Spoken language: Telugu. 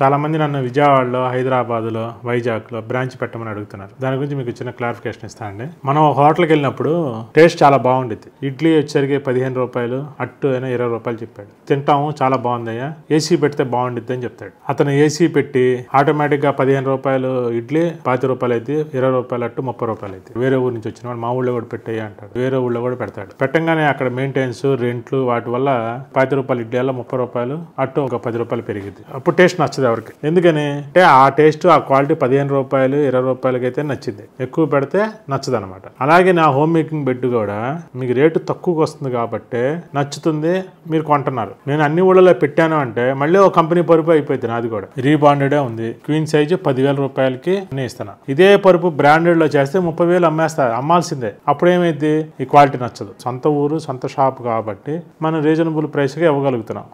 చాలామంది నన్ను విజయవాడలో హైదరాబాద్లో వైజాగ్లో బ్రాంచ్ పెట్టమని అడుగుతున్నారు దాని గురించి మీకు చిన్న క్లారిఫికేషన్ ఇస్తానండి అండి మనం హోటల్కి వెళ్ళినప్పుడు టేస్ట్ చాలా బాగుండేది ఇడ్లీ వచ్చేసరికి పదిహేను రూపాయలు అట్టు అయినా ఇరవై రూపాయలు చెప్పాడు తింటాము చాలా బాగుందయ్యా ఏసీ పెడితే బాగుండిద్ది అని చెప్తాడు అతను ఏసీ పెట్టి ఆటోమేటిక్గా పదిహేను రూపాయలు ఇడ్లీ పాతి రూపాయలు అయితే ఇరవై రూపాయలు అట్టు ముప్పై రూపాయలు అయితే వేరే ఊరు నుంచి వచ్చిన వాడు మా ఊళ్ళో కూడా పెట్టాయి అంటాడు వేరే ఊళ్ళో కూడా పెడతాడు పెట్టంగానే అక్కడ మెయింటెనెన్స్ రెంట్లు వాటి వల్ల పాతి రూపాయలు ఇడ్లీ వల్ల ముప్పై రూపాయలు అటు ఒక పది రూపాయలు పెరిగింది అప్పుడు టేస్ట్ నచ్చదు ఎవరికి ఎందుకని అంటే ఆ టేస్ట్ ఆ క్వాలిటీ పదిహేను రూపాయలు ఇరవై రూపాయలకి అయితే నచ్చింది ఎక్కువ పెడితే నచ్చదు అనమాట అలాగే నా హోమ్ మేకింగ్ బెడ్ కూడా మీకు రేటు తక్కువకి వస్తుంది కాబట్టి నచ్చుతుంది మీరు కొంటున్నారు నేను అన్ని ఊళ్ళలో పెట్టాను అంటే మళ్ళీ ఒక కంపెనీ పరుపు అయిపోయింది నాది కూడా రీబాండెడే ఉంది క్వీన్ సైజు పదివేల రూపాయలకి నేను ఇస్తాను ఇదే పరుపు బ్రాండెడ్లో చేస్తే ముప్పై వేలు అమ్మేస్తారు అమ్మాల్సిందే అప్పుడు ఏమైంది ఈ క్వాలిటీ నచ్చదు సొంత ఊరు సొంత షాప్ కాబట్టి మనం రీజనబుల్ ప్రైస్కి ఇవ్వగలుగుతున్నాం